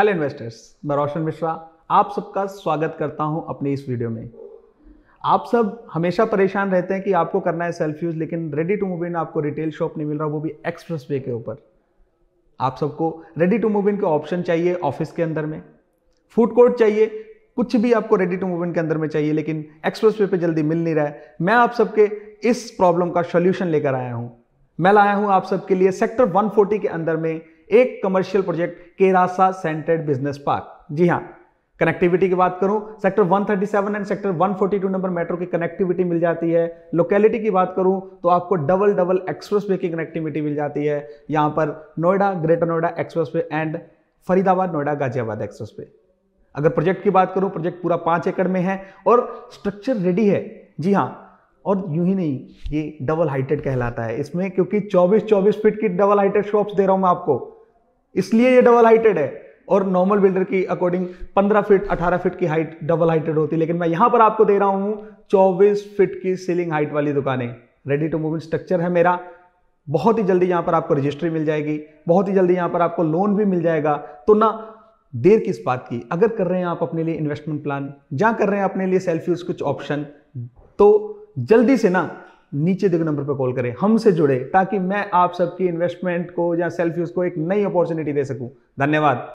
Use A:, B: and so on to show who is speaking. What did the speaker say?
A: hello investors मैं रोशन मिश्रा आप सबका स्वागत करता हूं अपने इस वीडियो में आप सब हमेशा परेशान रहते हैं कि आपको करना है सेल्फ यूज लेकिन रेडी टू मूव इन आपको रिटेल शॉप नहीं मिल रहा वो भी एक्सप्रेस वे के ऊपर आप सबको रेडी टू मूव इन के ऑप्शन चाहिए ऑफिस के अंदर में फूड कोर्ट चाहिए कुछ भी आपको रेडी टू मूव इन के अंदर में चाहिए लेकिन एक्सप्रेस वे पर जल्दी मिल नहीं रहा है मैं आप सबके इस प्रॉब्लम का सोल्यूशन लेकर आया हूँ मैं लाया हूँ आप सबके लिए सेक्टर 140 के अंदर में एक कमर्शियल प्रोजेक्ट केरासा सेंट्रेड बिजनेस पार्क जी हाँ कनेक्टिविटी की बात करूं sector 137 and sector 142 number metro की कनेक्टिविटी मिल जाती है लोकेलिटी की बात करूं तो आपको डबल डबल एक्सप्रेस वे की कनेक्टिविटी मिल जाती है यहां पर Noida greater Noida expressway and Faridabad Noida Ghaziabad expressway अगर प्रोजेक्ट की बात करूं प्रोजेक्ट पूरा पाँच एकड़ में है और स्ट्रक्चर रेडी है जी हाँ और यूं ही नहीं ये डबल हाइटेड कहलाता है इसमें क्योंकि 24 24 फीट की डबल हाइटेड शॉप्स दे रहा हूं मैं आपको इसलिए ये डबल हाइटेड है और नॉर्मल बिल्डर की अकॉर्डिंग 15 फीट 18 फीट की हाइट डबल हाइटेड होती है लेकिन मैं यहां पर आपको दे रहा हूं 24 फीट की सीलिंग हाइट वाली दुकानें रेडी टू मूव स्ट्रक्चर है मेरा बहुत ही जल्दी यहां पर आपको रजिस्ट्री मिल जाएगी बहुत ही जल्दी यहां पर आपको लोन भी मिल जाएगा तो ना देर किस बात की अगर कर रहे हैं आप अपने लिए इन्वेस्टमेंट प्लान या कर रहे हैं अपने लिए सेल्फ यूज कुछ ऑप्शन तो जल्दी से ना नीचे दिख नंबर पर कॉल करें हमसे जुड़े ताकि मैं आप सबकी इन्वेस्टमेंट को या सेल्फ यूज को एक नई अपॉर्चुनिटी दे सकूं धन्यवाद